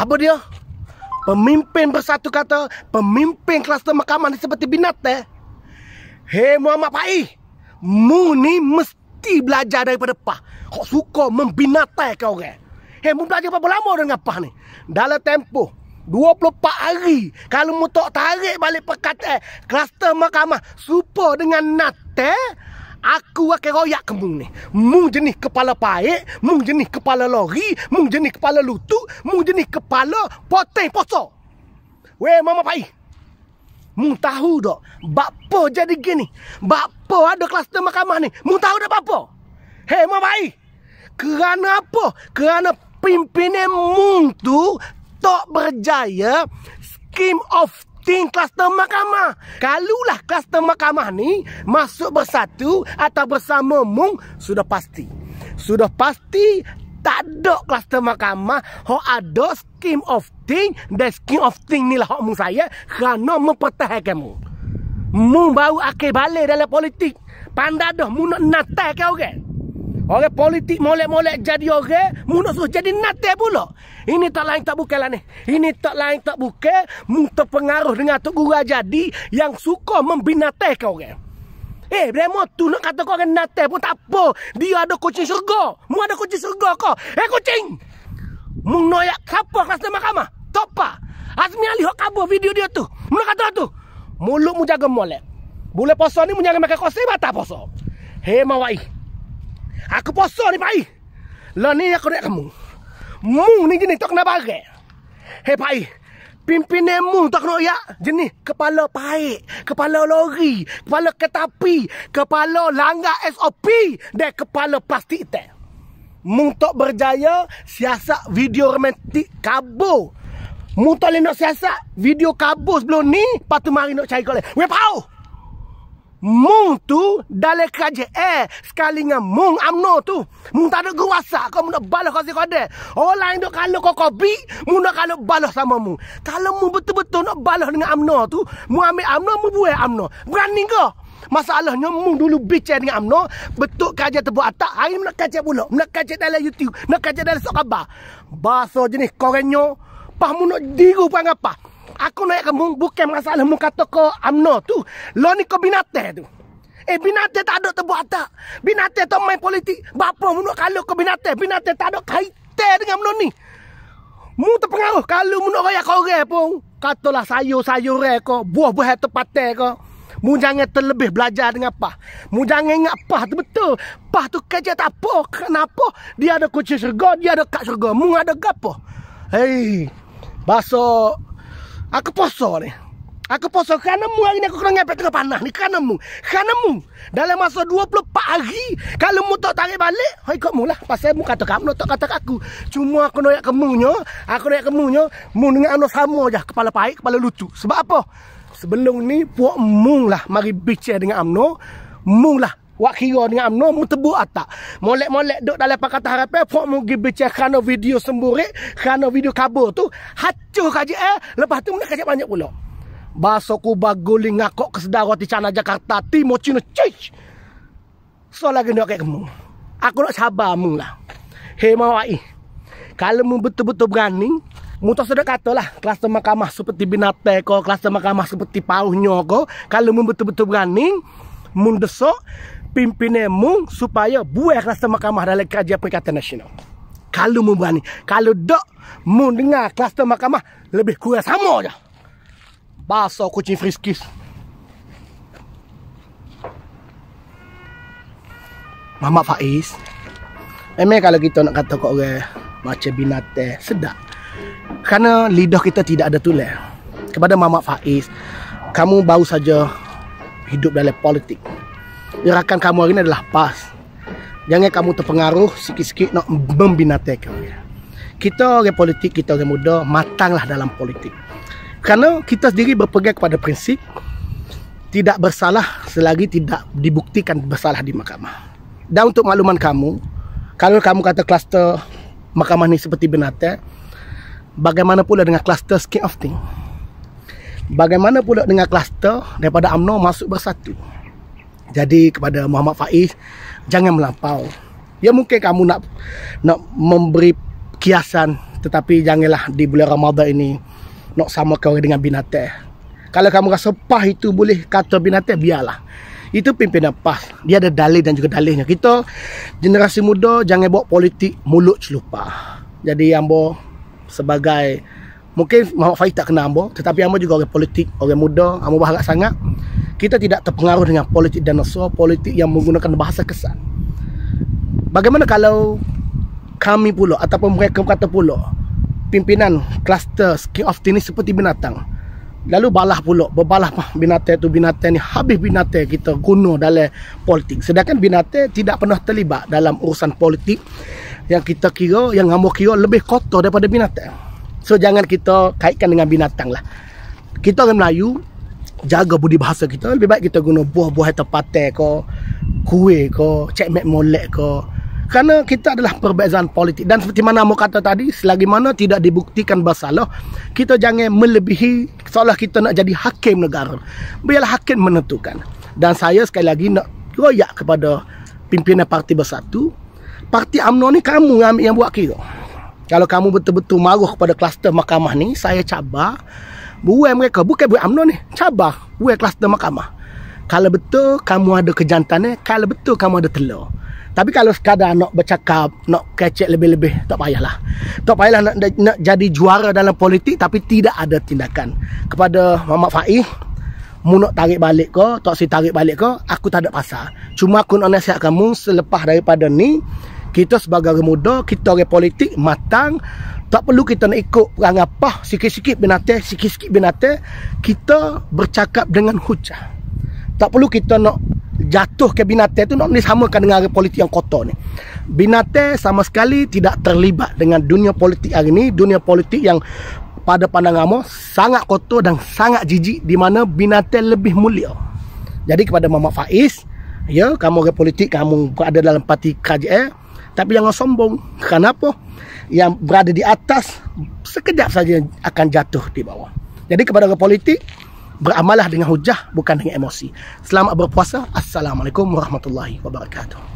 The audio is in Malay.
Apa dia? Pemimpin bersatu kata Pemimpin kluster mahkamah ni seperti binat eh Hei Muhammad Pai Mu ni mesti belajar daripada Pah Kau suka membinatai kau orang Hei mu belajar berapa lama dengan Pah ni Dalam tempoh 24 hari Kalau mu tak tarik balik perkataan eh, Kluster mahkamah Super dengan nate. Eh? aku akan royak kamu ni. Mu jenis kepala paik, mu jenis kepala lori, mu jenis kepala lutu, mu jenis kepala poteh poso. Weh mama pai. Mu tahu dok, bakpo jadi gini. Bakpo ada kluster mahkamah ni. Mu tahu dak bakpo? Hei mama pai. Kerana apa? Kerana pimpinan mu tu tak berjaya skim of penting kluster mahkamah. Kalulah kluster mahkamah ni masuk bersatu atau bersama mung sudah pasti. Sudah pasti tak ada kluster mahkamah Ho ada scheme of thing the scheme of thing ni lah hok mung saya kerana mempertahankan mung. Mung baru akhir balik dalam politik. Pandadah mung nak natal ke orang. Orang politik molek-molek jadi orang, munuk suruh jadi nate pula. Ini tak lain tak bukan lah ni. Ini tak lain tak bukan, mu terpengaruh dengan Tok Guru jadi yang suka membina teh ke orang. Eh, bremo tu nak kata kau orang nate pun tak apa. Dia ada kucing syurga. Mu ada kucing syurga kau. Eh, kucing! Mu noyak kapa kelas mahkamah? Topa! Azmi Ali hok kabur video dia tu. Mu kata tu. Mulut mu jaga molek. Boleh poso ni mu jangan makan kosong, batal poso. Hei, Hei, mawai. Aku poso ni pai. Lah ni aku nak kamu. Mu ni jenis tak kena bare. Hei pai. Pimpin mu tak kena ya. Jenis kepala pai, kepala lori, kepala ketapi, kepala langgar SOP dan kepala plastik tak. Mu tak berjaya siasat video romantik kabur. Mu tak boleh siasat video kabur sebelum ni. Patu mari nak cari kau Weh pau! mung tu dalam kerja eh sekali dengan mung amno tu mung tak ada kuasa kau nak balas kau si kode orang lain duk kalau kau kopi mung nak kalau balas sama mung kalau mung betul-betul nak balas dengan amno tu mung ambil amno mung buat amno berani kau Masalahnya mung dulu bicara dengan Amno Betul kajian tebu atak Hari nak kajian pula Nak kajian dalam YouTube Nak kajian dalam sok khabar Bahasa jenis korengnya Pah mung nak diru pun aku nak kamu bukan masalah mu kata ko amno tu lo ni ko binate tu eh binate tak ada terbuat tak binate tak main politik bapa mu nak kalau ko binate binate tak ada kaitan dengan amno ni mu pengaruh. kalau mu nak raya kore pun katalah sayur-sayur ko buah-buah tepate ko Mu jangan terlebih belajar dengan Pah. Mu jangan ingat Pah tu betul. Pah tu kerja tak apa. Kenapa? Dia ada kucing syurga, dia ada kat syurga. Mu ada gapo? Hei, basok. Aku poso ni. Aku poso kerana mu hari ni aku kena ngepek tengah panah ni kerana mu. Kerana mu. Dalam masa 24 hari kalau mu tak tarik balik, hai kau mulah pasal mu kata kamu tak kata aku. Cuma aku nak ke munyo, aku nak ke munyo, mu dengan anu sama aja kepala pahit, kepala lucu. Sebab apa? Sebelum ni puak mu lah mari bicara dengan Amno, mu lah Wak kira dengan UMNO Mertebuk atak Molek-molek Duk dalam pakata harapan Fok eh, mungkin bercakap Kerana video semburik Kerana video kabur tu Hacuh kaji eh Lepas tu Mereka kajik banyak pula Baso ku baguling ngakok ke sedara di Cana Jakarta Timur Cina Cish So lagi nak kamu Aku nak sabar mu lah Hei mau ai Kalau mu betul-betul berani Mu tak sudah kata lah Kelas mahkamah seperti binatai kau Kelas mahkamah seperti pauhnya kau Kalau mu betul-betul berani Mu desok pimpinan mu supaya buah rasa mahkamah dalam kerajaan perikatan nasional. Kalau mu berani. Kalau dok mu dengar kluster mahkamah lebih kurang sama je. Basah kucing friskis. Mama Faiz. Memang kalau kita nak kata kau orang macam binatang sedap. Karena lidah kita tidak ada tulang. Kepada Mama Faiz, kamu baru saja hidup dalam politik gerakan kamu hari ini adalah pas. Jangan kamu terpengaruh sikit-sikit nak membina tekan. Ya. Kita orang politik, kita orang muda, matanglah dalam politik. Kerana kita sendiri berpegang kepada prinsip tidak bersalah selagi tidak dibuktikan bersalah di mahkamah. Dan untuk makluman kamu, kalau kamu kata kluster mahkamah ni seperti binatang, bagaimana pula dengan kluster skin of thing? Bagaimana pula dengan kluster daripada amno masuk bersatu? Jadi kepada Muhammad Faiz jangan melampau. Ya mungkin kamu nak nak memberi kiasan tetapi janganlah di bulan Ramadan ini nak sama kau dengan binatang. Kalau kamu rasa pah itu boleh kata binatang biarlah. Itu pimpinan pah. Dia ada dalih dan juga dalihnya. Kita generasi muda jangan bawa politik mulut celupa. Jadi yang boh sebagai mungkin Muhammad Faiz tak kenal ambo tetapi ambo juga orang politik, orang muda, ambo bahagak sangat kita tidak terpengaruh dengan politik dan dinosaur politik yang menggunakan bahasa kesan bagaimana kalau kami pula ataupun mereka kata pula pimpinan kluster king of tennis seperti binatang lalu balah pula berbalah binatang itu binatang ini habis binatang kita guna dalam politik sedangkan binatang tidak pernah terlibat dalam urusan politik yang kita kira yang ngamu kira lebih kotor daripada binatang so jangan kita kaitkan dengan binatang lah kita orang Melayu jaga budi bahasa kita lebih baik kita guna buah-buahan tepatai ke kuih ke cekmek molek ke kerana kita adalah perbezaan politik dan seperti mana mu kata tadi selagi mana tidak dibuktikan bersalah kita jangan melebihi seolah kita nak jadi hakim negara biarlah hakim menentukan dan saya sekali lagi nak royak kepada pimpinan parti bersatu parti UMNO ni kamu yang, yang buat kira kalau kamu betul-betul marah kepada kluster mahkamah ni saya cabar buai mereka bukan buai UMNO ni cabar kelas kluster mahkamah kalau betul kamu ada kejantan ni kalau betul kamu ada telur tapi kalau sekadar nak bercakap nak kecek lebih-lebih tak payahlah tak payahlah nak, nak, nak jadi juara dalam politik tapi tidak ada tindakan kepada Muhammad Faiz mu nak tarik balik ke tak si tarik balik ke aku tak ada pasal cuma aku nak nasihat kamu selepas daripada ni kita sebagai remuda kita orang politik matang tak perlu kita nak ikut perangapah sikit-sikit binatang, sikit-sikit binatang. Kita bercakap dengan hujah. Tak perlu kita nak jatuh ke binatang tu nak disamakan dengan politik yang kotor ni. Binatang sama sekali tidak terlibat dengan dunia politik hari ni, dunia politik yang pada pandang kamu sangat kotor dan sangat jijik di mana binatang lebih mulia. Jadi kepada Mama Faiz, ya kamu ke politik kamu berada dalam parti KJR, tapi jangan sombong. Kenapa? Yang berada di atas sekejap saja akan jatuh di bawah. Jadi kepada orang politik, beramalah dengan hujah bukan dengan emosi. Selamat berpuasa. Assalamualaikum warahmatullahi wabarakatuh.